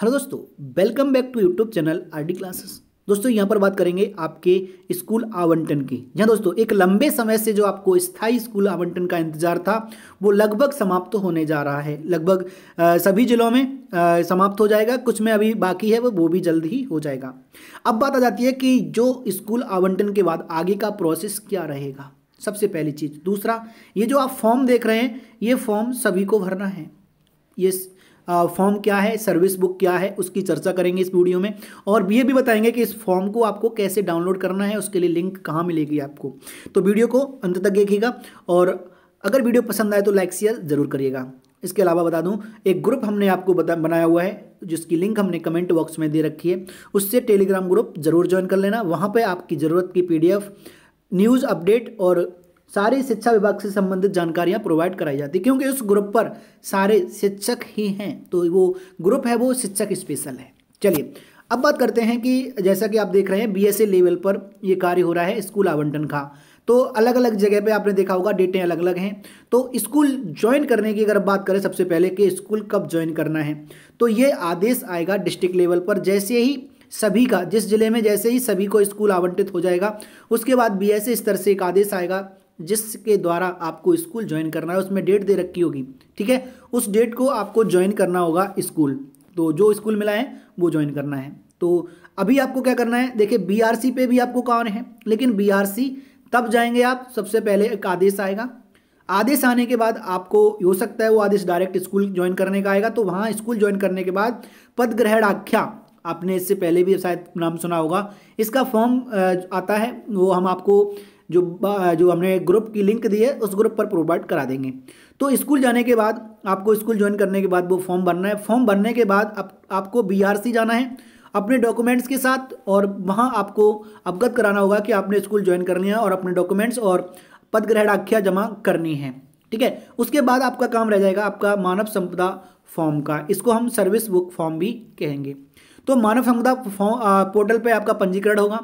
hello दोस्तों welcome back to YouTube channel RD classes दोस्तों यहाँ पर बात करेंगे आपके स्कूल आवंटन की जहाँ दोस्तों एक लंबे समय से जो आपको स्थायी स्कूल आवंटन का इंतजार था वो लगभग समाप्त तो होने जा रहा है लगभग सभी जिलों में आ, समाप्त हो जाएगा कुछ में अभी बाकी है वो वो भी जल्द ही हो जाएगा अब बात आ जाती है कि जो स्कूल आवंटन के बाद आगे का प्रोसेस क्या रहेगा सबसे पहली चीज़ दूसरा ये जो आप फॉर्म देख रहे हैं ये फॉर्म सभी को भरना है ये फॉर्म क्या है सर्विस बुक क्या है उसकी चर्चा करेंगे इस वीडियो में और ये भी बताएंगे कि इस फॉर्म को आपको कैसे डाउनलोड करना है उसके लिए लिंक कहाँ मिलेगी आपको तो वीडियो को अंत तक देखिएगा और अगर वीडियो पसंद आए तो लाइक शेयर ज़रूर करिएगा इसके अलावा बता दूं एक ग्रुप हमने आपको बता बनाया हुआ है जिसकी लिंक हमने कमेंट बॉक्स में दे रखी है उससे टेलीग्राम ग्रुप ज़रूर ज्वाइन कर लेना वहाँ पर आपकी ज़रूरत की पीडीएफ न्यूज़ अपडेट और सारी शिक्षा विभाग से संबंधित जानकारियां प्रोवाइड कराई जाती है क्योंकि उस ग्रुप पर सारे शिक्षक ही हैं तो वो ग्रुप है वो शिक्षक स्पेशल है चलिए अब बात करते हैं कि जैसा कि आप देख रहे हैं बीएसए लेवल पर ये कार्य हो रहा है स्कूल आवंटन का तो अलग अलग जगह पे आपने देखा होगा डेटें अलग अलग हैं तो स्कूल ज्वाइन करने की अगर बात करें सबसे पहले कि स्कूल कब ज्वाइन करना है तो ये आदेश आएगा डिस्ट्रिक्ट लेवल पर जैसे ही सभी का जिस जिले में जैसे ही सभी को स्कूल आवंटित हो जाएगा उसके बाद बी स्तर से एक आदेश आएगा जिसके द्वारा आपको स्कूल ज्वाइन करना है उसमें डेट दे रखी होगी ठीक है उस डेट को आपको ज्वाइन करना होगा स्कूल तो जो स्कूल मिला है वो ज्वाइन करना है तो अभी आपको क्या करना है देखिए बीआरसी पे भी आपको कौन है लेकिन बीआरसी तब जाएंगे आप सबसे पहले एक आदेश आएगा आदेश आने के बाद आपको हो सकता है वो आदेश डायरेक्ट स्कूल ज्वाइन करने का आएगा तो वहाँ स्कूल ज्वाइन करने के बाद पद ग्रहण आख्या आपने इससे पहले भी शायद नाम सुना होगा इसका फॉर्म आता है वो हम आपको जो जो हमने ग्रुप की लिंक दी है उस ग्रुप पर प्रोवाइड करा देंगे तो स्कूल जाने के बाद आपको स्कूल ज्वाइन करने के बाद वो फॉर्म भरना है फॉर्म भरने के बाद आप, आपको बीआरसी जाना है अपने डॉक्यूमेंट्स के साथ और वहाँ आपको अवगत कराना होगा कि आपने स्कूल ज्वाइन कर लिया और अपने डॉक्यूमेंट्स और पद आख्या जमा करनी है ठीक है उसके बाद आपका काम रह जाएगा आपका मानव संपदा फॉर्म का इसको हम सर्विस बुक फॉर्म भी कहेंगे तो मानव संपदा पोर्टल पे आपका पंजीकरण होगा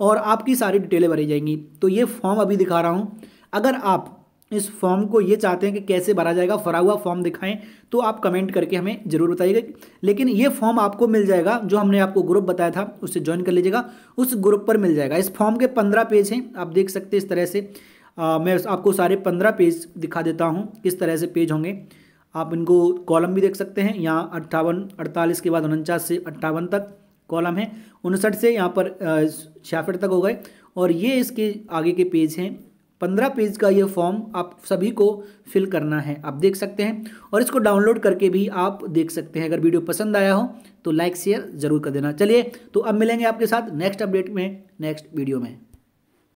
और आपकी सारी डिटेलें भरी जाएंगी तो ये फॉर्म अभी दिखा रहा हूँ अगर आप इस फॉर्म को ये चाहते हैं कि कैसे भरा जाएगा फरा हुआ फॉर्म दिखाएं तो आप कमेंट करके हमें ज़रूर बताइएगा लेकिन ये फॉर्म आपको मिल जाएगा जो हमने आपको ग्रुप बताया था उससे ज्वाइन कर लीजिएगा उस ग्रुप पर मिल जाएगा इस फॉर्म के पंद्रह पेज हैं आप देख सकते हैं इस तरह से आ, मैं आपको सारे पंद्रह पेज दिखा देता हूँ किस तरह से पेज होंगे आप इनको कॉलम भी देख सकते हैं यहाँ अट्ठावन अड़तालीस के बाद उनचास से अट्ठावन तक कॉलम है उनसठ से यहाँ पर छियासठ तक हो गए और ये इसके आगे के पेज हैं पंद्रह पेज का ये फॉर्म आप सभी को फिल करना है आप देख सकते हैं और इसको डाउनलोड करके भी आप देख सकते हैं अगर वीडियो पसंद आया हो तो लाइक शेयर जरूर कर देना चलिए तो अब मिलेंगे आपके साथ नेक्स्ट अपडेट में नेक्स्ट वीडियो में